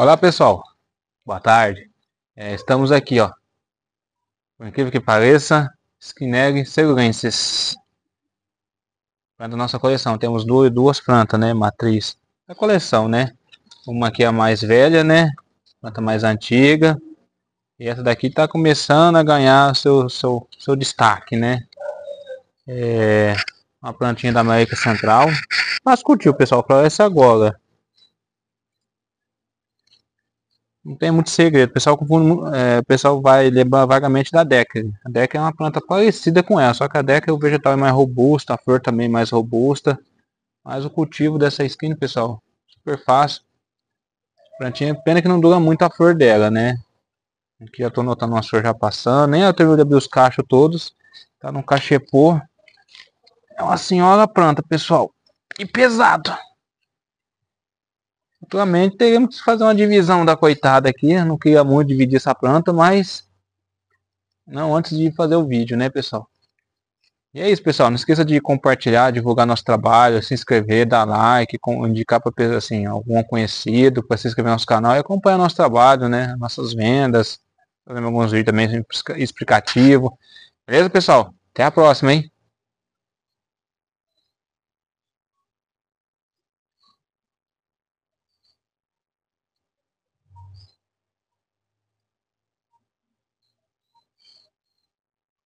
Olá pessoal, boa tarde. É, estamos aqui, ó. Por incrível que pareça, Skinner segurensis. Planta da nossa coleção. Temos duas, duas plantas, né? Matriz da coleção, né? Uma aqui é a mais velha, né? Planta mais antiga. E essa daqui está começando a ganhar seu, seu, seu destaque, né? É uma plantinha da América Central. Mas curtiu, pessoal. Floresce agora. não tem muito segredo. O pessoal, é, o pessoal vai lembrar vagamente da Deca. A Deca é uma planta parecida com ela, só que a Deca é o vegetal é mais robusto, a flor também é mais robusta. Mas o cultivo dessa skin, pessoal, super fácil. Plantinha, pena que não dura muito a flor dela, né? Aqui eu tô notando uma flor já passando. Nem eu terminei de abrir os cachos todos. Tá num cachepô. É uma senhora planta, pessoal. E pesado futuramente teremos que fazer uma divisão da coitada aqui. Não queria muito dividir essa planta, mas... Não, antes de fazer o vídeo, né, pessoal? E é isso, pessoal. Não esqueça de compartilhar, divulgar nosso trabalho, se inscrever, dar like, indicar para assim, algum conhecido para se inscrever no nosso canal e acompanhar nosso trabalho, né? Nossas vendas. fazendo alguns vídeos também explicativo. Beleza, pessoal? Até a próxima, hein?